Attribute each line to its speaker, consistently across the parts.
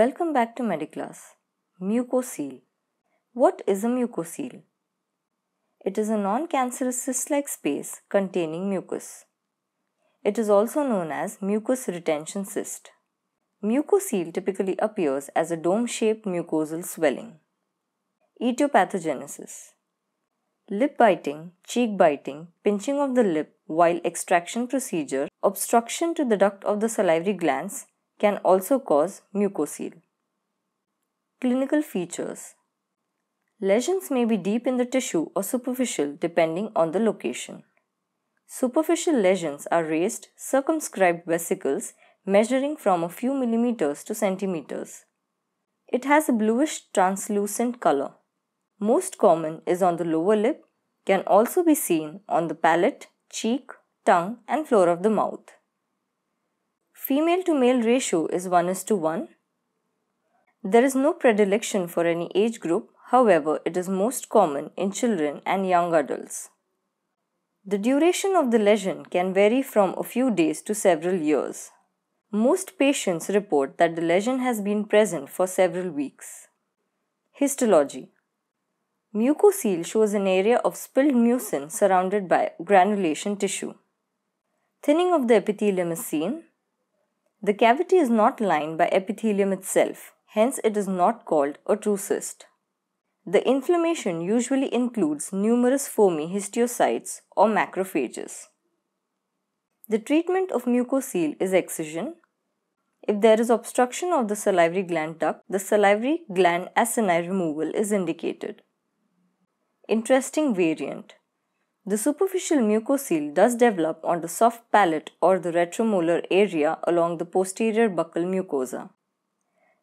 Speaker 1: Welcome back to Mediclass. Mucocele. What is a mucocele? It is a non-cancerous cyst-like space containing mucus. It is also known as mucus retention cyst. Mucocele typically appears as a dome-shaped mucosal swelling. Etiopathogenesis Lip biting, cheek biting, pinching of the lip while extraction procedure, obstruction to the duct of the salivary glands, can also cause mucosil. Clinical features Lesions may be deep in the tissue or superficial depending on the location. Superficial lesions are raised, circumscribed vesicles measuring from a few millimeters to centimeters. It has a bluish translucent color. Most common is on the lower lip, can also be seen on the palate, cheek, tongue and floor of the mouth. Female to male ratio is 1 is to 1. There is no predilection for any age group, however, it is most common in children and young adults. The duration of the lesion can vary from a few days to several years. Most patients report that the lesion has been present for several weeks. Histology Mucocele shows an area of spilled mucin surrounded by granulation tissue. Thinning of the epithelium is seen. The cavity is not lined by epithelium itself, hence it is not called a true cyst. The inflammation usually includes numerous foamy histiocytes or macrophages. The treatment of mucocele is excision. If there is obstruction of the salivary gland duct, the salivary gland acini removal is indicated. Interesting variant. The superficial mucocele does develop on the soft palate or the retromolar area along the posterior buccal mucosa.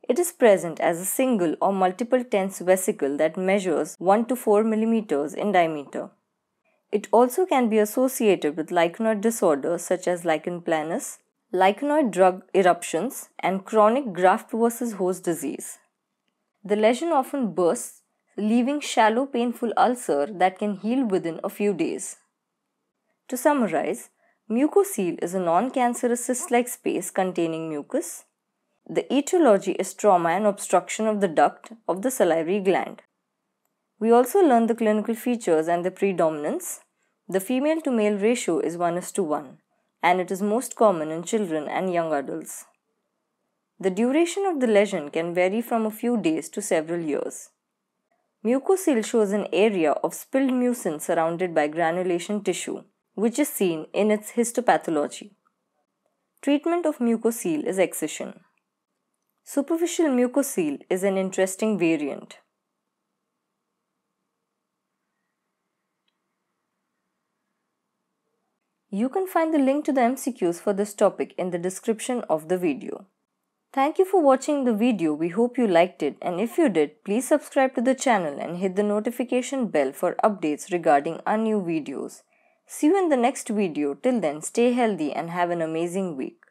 Speaker 1: It is present as a single or multiple tense vesicle that measures 1 to 4 mm in diameter. It also can be associated with lichenoid disorders such as lichen planus, lichenoid drug eruptions, and chronic graft versus host disease. The lesion often bursts leaving shallow painful ulcer that can heal within a few days. To summarize, mucocele is a non-cancerous cyst-like space containing mucus. The etiology is trauma and obstruction of the duct of the salivary gland. We also learn the clinical features and the predominance. The female to male ratio is 1 is to 1 and it is most common in children and young adults. The duration of the lesion can vary from a few days to several years. Mucoceal shows an area of spilled mucin surrounded by granulation tissue, which is seen in its histopathology. Treatment of mucoceal is excision. Superficial mucoceal is an interesting variant. You can find the link to the MCQs for this topic in the description of the video. Thank you for watching the video. We hope you liked it and if you did, please subscribe to the channel and hit the notification bell for updates regarding our new videos. See you in the next video. Till then, stay healthy and have an amazing week.